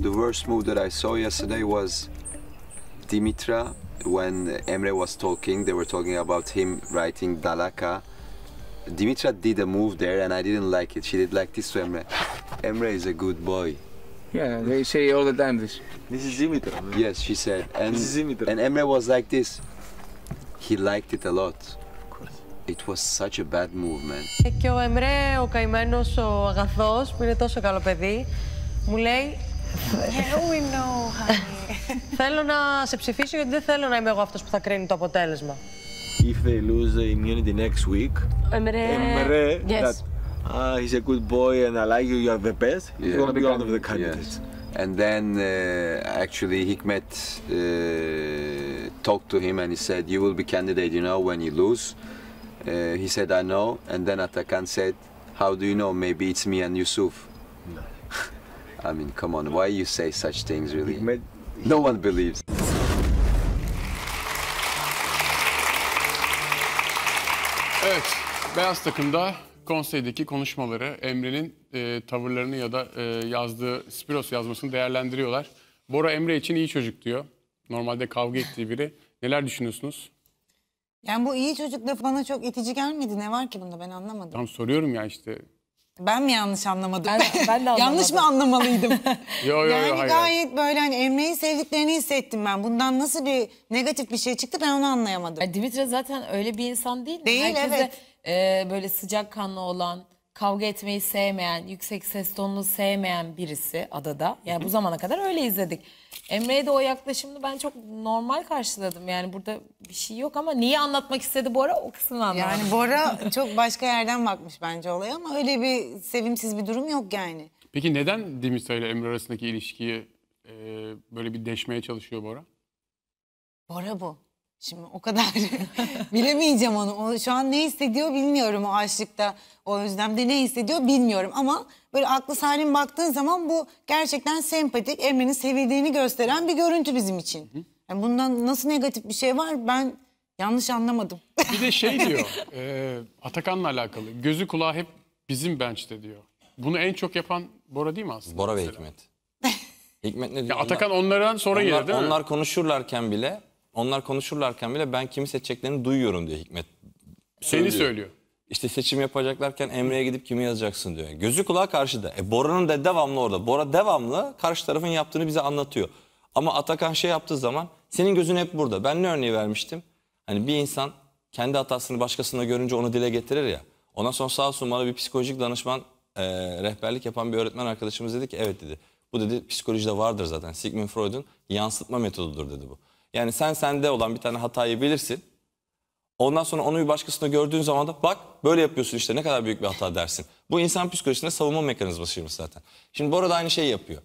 The worst move that I saw yesterday was Dimitra when Emre was talking. They were talking about him writing Dalaka. Dimitra did a move there and I didn't like it. She did like this to Emre. Emre is a good boy. Yeah, they say all the time this. This is Dimitra. Man. Yes, she said. And, and Emre was like this. He liked it a lot. It was such a bad movement. Και ο Εμρέ, ο καημένος, ο αγαθός, που είναι τόσο καλό παιδί, μου λέει we know, honey. θέλω να σε ψηφίσω γιατί δεν θέλω να είμαι εγώ αυτός που θα κρίνει το αποτέλεσμα. If they lose the immunity next week, Emre, Emre yes. that uh, he's a good boy and I like you, you are the best, yeah. he's going to be one of the candidates. Yes. And then uh, actually Hikmet uh, talked to him and he said, you will be candidate, you know, when you lose. Uh, he said, I know. And then Atakan said, how do you know? Maybe it's me and Yusuf. No. I mean, come on, why you say such things really? No one believes. Evet, Beyaz Takım'da konseydeki konuşmaları, Emre'nin e, tavırlarını ya da e, yazdığı Spiros yazmasını değerlendiriyorlar. Bora Emre için iyi çocuk diyor. Normalde kavga ettiği biri. Neler düşünüyorsunuz? Yani bu iyi çocuk da bana çok itici gelmedi. Ne var ki bunda ben anlamadım. Tam soruyorum ya işte ben mi yanlış anlamadım? Ben, ben de yanlış mı anlamalıydım? yo, yo, yani yo, hayır. gayet böyle hani Emre'yi sevdiklerini hissettim ben. Bundan nasıl bir negatif bir şey çıktı ben onu anlayamadım. E, Dimitra zaten öyle bir insan değil mi? Değil Herkese, evet. E, böyle sıcakkanlı olan, kavga etmeyi sevmeyen, yüksek ses tonunu sevmeyen birisi adada. Yani bu zamana kadar öyle izledik. Emre'ye de o yaklaşımını ben çok normal karşıladım. Yani burada bir şey yok ama niye anlatmak istedi Bora o kısmını anlamadım. Yani Bora çok başka yerden bakmış bence olaya ama öyle bir sevimsiz bir durum yok yani. Peki neden Dimitra ile Emre arasındaki ilişkiyi e, böyle bir deşmeye çalışıyor Bora? Bora bu. Şimdi o kadar bilemeyeceğim onu. O, şu an ne hissediyor bilmiyorum o açlıkta. O özlemde ne hissediyor bilmiyorum. Ama böyle aklı salim baktığın zaman bu gerçekten sempatik. Emre'nin sevildiğini gösteren bir görüntü bizim için. Yani bundan nasıl negatif bir şey var ben yanlış anlamadım. Bir de şey diyor e, Atakan'la alakalı. Gözü kulağı hep bizim bench'te diyor. Bunu en çok yapan Bora değil mi aslında? Bora ve mesela? Hikmet. Hikmet ne diyor? Ya Atakan onlardan sonra onlar, gelir değil onlar mi? Onlar konuşurlarken bile onlar konuşurlarken bile ben kimi seçeceklerini duyuyorum diyor Hikmet. Seni söylüyor. İşte seçim yapacaklarken Emre'ye gidip kimi yazacaksın diyor. Gözü kulağı karşıda. E Bora'nın da devamlı orada. Bora devamlı karşı tarafın yaptığını bize anlatıyor. Ama Atakan şey yaptığı zaman senin gözün hep burada. Ben ne örneği vermiştim? Hani bir insan kendi hatasını başkasında görünce onu dile getirir ya. Ondan sonra sağ olsun bana bir psikolojik danışman e, rehberlik yapan bir öğretmen arkadaşımız dedi ki evet dedi. Bu dedi psikolojide vardır zaten. Sigmund Freud'un yansıtma metodudur dedi bu. Yani sen sende olan bir tane hatayı bilirsin. Ondan sonra onu bir başkasında gördüğün zaman da bak böyle yapıyorsun işte ne kadar büyük bir hata dersin. Bu insan psikolojisinde savunma mekanizmasıymış zaten. Şimdi bu arada aynı şeyi yapıyor.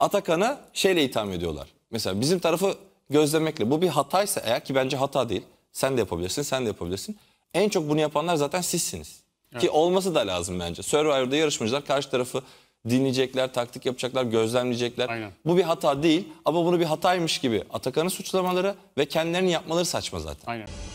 Atakan'ı şeyle itham ediyorlar. Mesela bizim tarafı gözlemekle bu bir hataysa eğer ki bence hata değil. Sen de yapabilirsin, sen de yapabilirsin. En çok bunu yapanlar zaten sizsiniz. Evet. Ki olması da lazım bence. Survivor'da yarışmacılar karşı tarafı dinleyecekler, taktik yapacaklar, gözlemleyecekler. Aynen. Bu bir hata değil ama bunu bir hataymış gibi Atakan'ı suçlamaları ve kendilerinin yapmaları saçma zaten. Aynen.